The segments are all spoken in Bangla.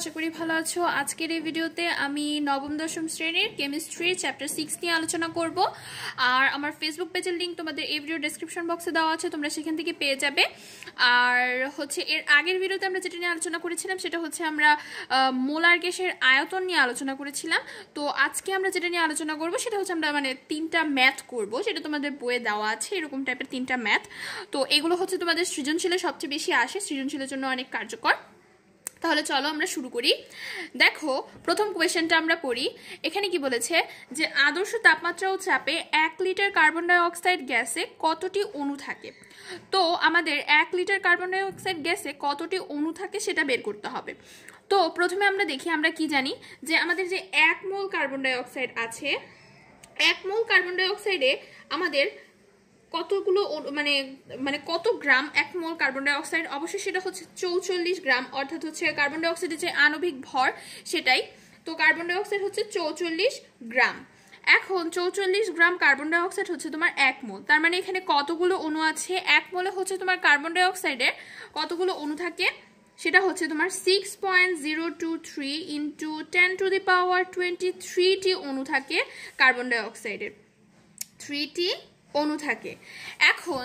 আশা করি ভালো আছো আজকের এই ভিডিওতে আমি নবম দশম শ্রেণীর কেমিস্ট্রি চ্যাপ্টার সিক্স নিয়ে আলোচনা করব আর আমার ফেসবুক পেজের লিঙ্ক তোমাদের এই ভিডিও ডেসক্রিপশন বক্সে দেওয়া আছে তোমরা সেখান থেকে পেয়ে যাবে আর হচ্ছে এর আগের ভিডিওতে আমরা যেটা নিয়ে আলোচনা করেছিলাম সেটা হচ্ছে আমরা মোলার গ্যাসের আয়তন নিয়ে আলোচনা করেছিলাম তো আজকে আমরা যেটা নিয়ে আলোচনা করব সেটা হচ্ছে আমরা মানে তিনটা ম্যাথ করব সেটা তোমাদের বইয়ে দেওয়া আছে এরকম টাইপের তিনটা ম্যাথ তো এগুলো হচ্ছে তোমাদের সৃজনশীলে সবচেয়ে বেশি আসে সৃজনশীলের জন্য অনেক কার্যকর তাহলে চলো আমরা শুরু করি দেখো প্রথম কোয়েশনটা আমরা পড়ি এখানে কি বলেছে যে আদর্শ তাপমাত্রা ও চাপে এক লিটার কার্বন ডাইঅক্সাইড গ্যাসে কতটি অণু থাকে তো আমাদের এক লিটার কার্বন ডাইঅক্সাইড গ্যাসে কতটি অণু থাকে সেটা বের করতে হবে তো প্রথমে আমরা দেখি আমরা কি জানি যে আমাদের যে এক মোল কার্বন ডাইঅক্সাইড আছে এক মোল কার্বন ডাইঅক্সাইডে আমাদের কতগুলো মানে মানে কত গ্রাম এক মোল কার্বন ডাইঅক্সাইড অবশ্যই সেটা হচ্ছে চৌচল্লিশ গ্রাম অর্থাৎ হচ্ছে কার্বন ডাইঅক্সাইডের যে আণবিক ভর সেটাই তো কার্বন ডাইঅক্সাইড হচ্ছে চৌচল্লিশ গ্রাম এখন চৌচল্লিশ গ্রাম কার্বন ডাইঅক্সাইড হচ্ছে তোমার এক মোল তার মানে এখানে কতগুলো অণু আছে এক মোলে হচ্ছে তোমার কার্বন ডাইঅক্সাইডের কতগুলো অণু থাকে সেটা হচ্ছে তোমার six point zero two three into ten to the power twenty থ্রিটি অণু থাকে কার্বন ডাইঅক্সাইডের থ্রিটি অণু থাকে এখন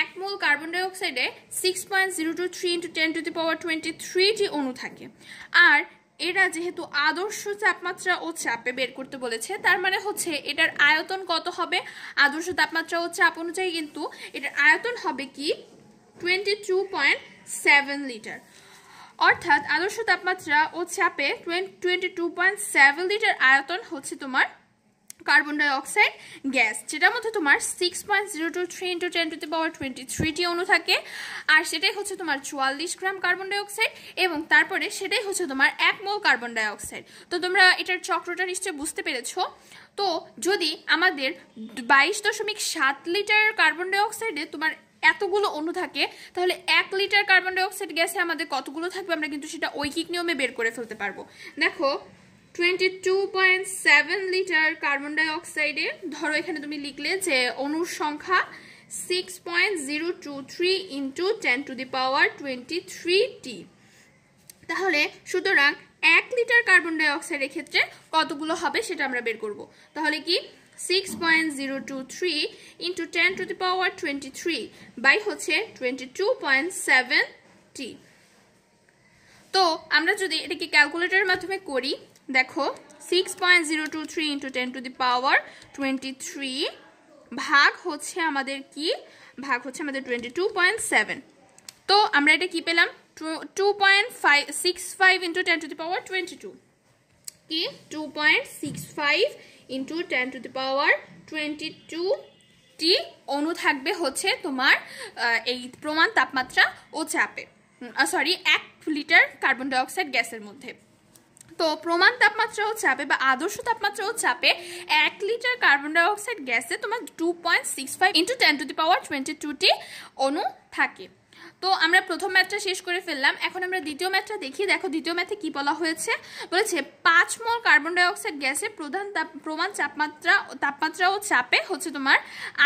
এক মোল কার্বন ডাইঅক্সাইডে six point zero two three into ten to the power twenty থ্রিটি অণু থাকে আর এরা যেহেতু আদর্শ তাপমাত্রা ও চাপে বের করতে বলেছে তার মানে হচ্ছে এটার আয়তন কত হবে আদর্শ তাপমাত্রা ও চাপ অনুযায়ী কিন্তু এটার আয়তন হবে কি twenty two point seven litre অর্থাৎ আদর্শ তাপমাত্রা ও চাপে twenty two point seven litre আয়তন হচ্ছে তোমার কার্বন ডাইঅক্সাইড গ্যাস যেটার মধ্যে তোমার six point zero two three into ten to the power twenty থ্রিটি অণু থাকে আর সেটাই হচ্ছে তোমার চুয়াল্লিশ গ্রাম কার্বন ডাইঅক্সাইড এবং তারপরে সেটাই হচ্ছে তোমার এক মোল কার্বন ডাইঅক্সাইড তো তোমরা এটার চক্রটা নিশ্চয়ই বুঝতে পেরেছো তো যদি আমাদের বাইশ দশমিক সাত লিটার কার্বন ডাইঅক্সাইডে তোমার এতগুলো অণু থাকে তাহলে এক লিটার কার্বন ডাইঅক্সাইড গ্যাসে আমাদের কতগুলো থাকবে আমরা কিন্তু সেটা ঐকিক নিয়মে বের করে ফেলতে পারবো দেখো twenty two point seven litre carbon ডাই অক্সাইডে ধরো এখানে তুমি লিখলে যে অণুর সংখ্যা six point zero two three into ten to the power twenty three টি তাহলে সুতরাং এক লিটার কার্বন ডাই অক্সাইডের ক্ষেত্রে কতগুলো হবে সেটা আমরা বের করব তাহলে কি six point zero two three into ten to the power twenty three by হচ্ছে টোয়েন্টি টু পয়েন্ট সেভেন টি তো আমরা যদি এটাকে ক্যালকুলেটরের মাধ্যমে করি দেখো six point zero two three into ten to the power twenty three ভাগ হচ্ছে আমাদের কি ভাগ হচ্ছে আমাদের টোয়েন্টি টু পয়েন্ট সেভেন তো আমরা এটা কি পেলাম two point five six five into ten to the power twenty two কি two point six five into ten to the power twenty two টি অণু থাকবে হচ্ছে তোমার এই প্রমাণ তাপমাত্রা ও চাপে সরি এক লিটার কার্বন ডাইঅক্সাইড গ্যাসের মধ্যে তো প্রমাণ তাপমাত্রা ও চাপে বা আদর্শ তাপমাত্রা ও চাপে এক লিটার কার্বন ডাইঅক্সাইড গ্যাসে তোমার two point six five into ten to the power twenty টুটি অনু থাকে তো আমরা প্রথম ম্যাথটা শেষ করে ফেললাম এখন আমরা দ্বিতীয় ম্যাথটা দেখি দেখো দ্বিতীয় ম্যাথে কি বলা হয়েছে বলেছে পাঁচ মল কার্বন ডাইঅক্সাইড গ্যাসের প্রধান তাপ প্রমাণ তাপমাত্রা তাপমাত্রা ও চাপে হচ্ছে তোমার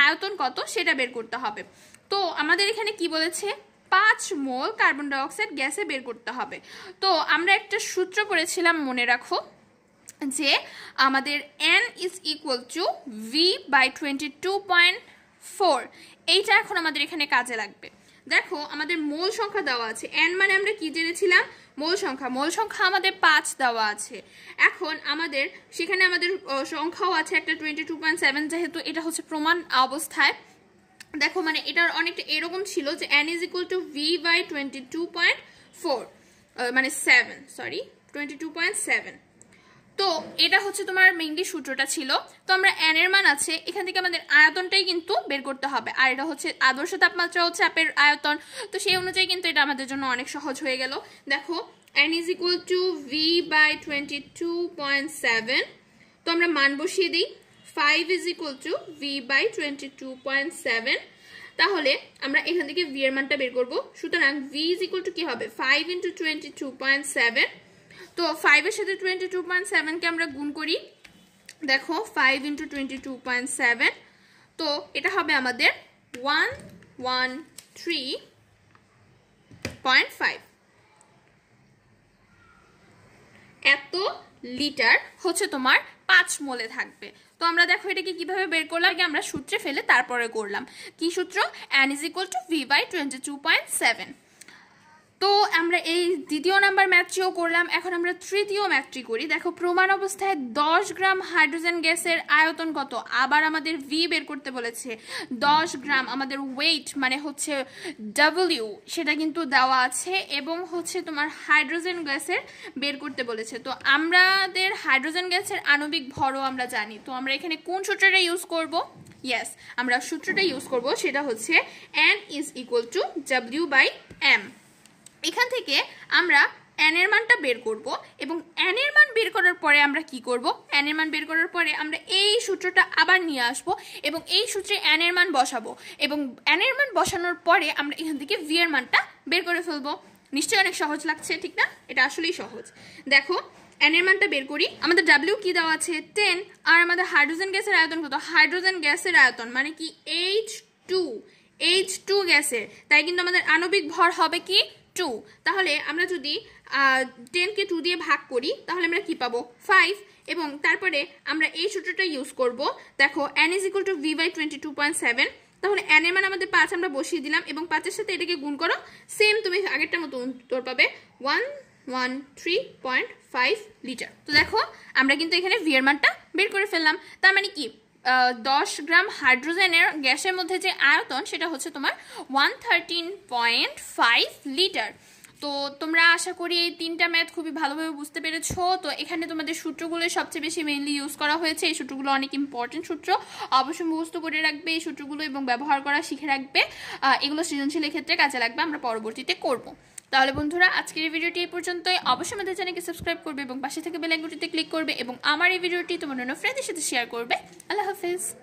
আয়তন কত সেটা বের করতে হবে তো আমাদের এখানে কি বলেছে পাঁচ মোল কার্বন ডাইঅক্সাইড গ্যাসে বের করতে হবে তো আমরা একটা সূত্র করেছিলাম মনে রাখো যে আমাদের N is equal to V by twenty two point four এইটা এখন আমাদের এখানে কাজে লাগবে দেখো আমাদের মোল সংখ্যা দেওয়া আছে এন মানে আমরা কি জেনেছিলাম মোল সংখ্যা মোল সংখ্যা আমাদের পাঁচ দেওয়া আছে এখন আমাদের সেখানে আমাদের সংখ্যাও আছে একটা টোয়েন্টি টু পয়েন্ট সেভেন যেহেতু এটা হচ্ছে প্রমাণ অবস্থায় দেখো মানে এটার অনেকটা এরকম ছিল যে N is equal to V by twenty two point four মানে seven sorry twenty two point seven তো এটা হচ্ছে তোমার মেইনলি সূত্রটা ছিল তো আমরা এন এর মান আছে এখান থেকে আমাদের আয়তনটাই কিন্তু বের করতে হবে আর এটা হচ্ছে আদর্শ তাপমাত্রা হচ্ছে আপের আয়তন তো সেই অনুযায়ী কিন্তু এটা আমাদের জন্য অনেক সহজ হয়ে গেল দেখো to V by twenty two point seven তো আমরা মান বসিয়ে দিই 5 is equal to v by 22.7 তাহলে আমরা এখান থেকে v এর মানটা বের করব সুতরাং v is equal to কি হবে 5 into 22.7 তো 5 এর সাথে 22.7 কে আমরা গুণ করি দেখো 5 into 22.7 তো এটা হবে আমাদের 113.5 এত লিটার হচ্ছে তোমার পাঁচ মোলে থাকবে তো আমরা দেখো এটাকে কিভাবে বের করলাম আগে আমরা সূত্রে ফেলে তারপরে করলাম কি সূত্র N is equal to V by twenty two point seven তো আমরা এই দ্বিতীয় নাম্বার ম্যাচটিও করলাম এখন আমরা তৃতীয় ম্যাচটি করি দেখো প্রমাণ অবস্থায় দশ গ্রাম হাইড্রোজেন গ্যাসের আয়তন কত আবার আমাদের ভি বের করতে বলেছে দশ গ্রাম আমাদের ওয়েট মানে হচ্ছে ডাব্লিউ সেটা কিন্তু দেওয়া আছে এবং হচ্ছে তোমার হাইড্রোজেন গ্যাসের বের করতে বলেছে তো আমাদের হাইড্রোজেন গ্যাসের আণবিক ভরও আমরা জানি তো আমরা এখানে কোন সূত্রটা ইউজ করব ইয়েস আমরা সূত্রটা ইউজ করব সেটা হচ্ছে N is equal to W by M এখান থেকে আমরা অ্যানের মানটা বের করব এবং অ্যানের মান বের করার পরে আমরা কি করব অ্যানের মান বের করার পরে আমরা এই সূত্রটা আবার নিয়ে আসব এবং এই সূত্রে অ্যানের মান বসাবো এবং অ্যানের মান বসানোর পরে আমরা এখান থেকে ভিয়ের এর মানটা বের করে ফেলবো নিশ্চয়ই অনেক সহজ লাগছে ঠিক না এটা আসলেই সহজ দেখো অ্যানের মানটা বের করি আমাদের ডাব্লিউ কি দেওয়া আছে টেন আর আমাদের হাইড্রোজেন গ্যাসের আয়তন কত হাইড্রোজেন গ্যাসের আয়তন মানে কি এইচ টু এইচ টু গ্যাসের তাই কিন্তু আমাদের আণবিক ভর হবে কি টু তাহলে আমরা যদি টেনকে টু দিয়ে ভাগ করি তাহলে আমরা কি পাবো ফাইভ এবং তারপরে আমরা এই সূত্রটা ইউজ করব দেখো N is equal to V by twenty two point seven তাহলে এন এর মান আমাদের পাঁচ আমরা বসিয়ে দিলাম এবং পাঁচের সাথে এটাকে গুণ করো সেম তুমি আগেরটার মতো উত্তর পাবে one one three point five litre তো দেখো আমরা কিন্তু এখানে ভি এর মানটা বের করে ফেললাম তার মানে কি দশ গ্রাম হাইড্রোজেনের গ্যাসের মধ্যে যে আয়তন সেটা হচ্ছে তোমার one thirteen point five litre তো তোমরা আশা করি এই তিনটা ম্যাথ খুবই ভালোভাবে বুঝতে পেরেছো তো এখানে তোমাদের সূত্রগুলো সবচেয়ে বেশি মেইনলি ইউজ করা হয়েছে এই সূত্রগুলো অনেক ইম্পর্টেন্ট সূত্র অবশ্যই মুখস্থ করে রাখবে এই সূত্রগুলো এবং ব্যবহার করা শিখে রাখবে এগুলো সৃজনশীলের ক্ষেত্রে কাজে লাগবে আমরা পরবর্তীতে করবো তাহলে বন্ধুরা আজকের এই ভিডিওটি এই পর্যন্তই অবশ্যই আমাদের চ্যানেলকে সাবস্ক্রাইব করবে এবং পাশে থেকে বেল ক্লিক করবে এবং আমার এই ভিডিওটি তোমার অন্য ফ্রেন্ডের সাথে শেয়ার করবে আল্লাহ হাফেজ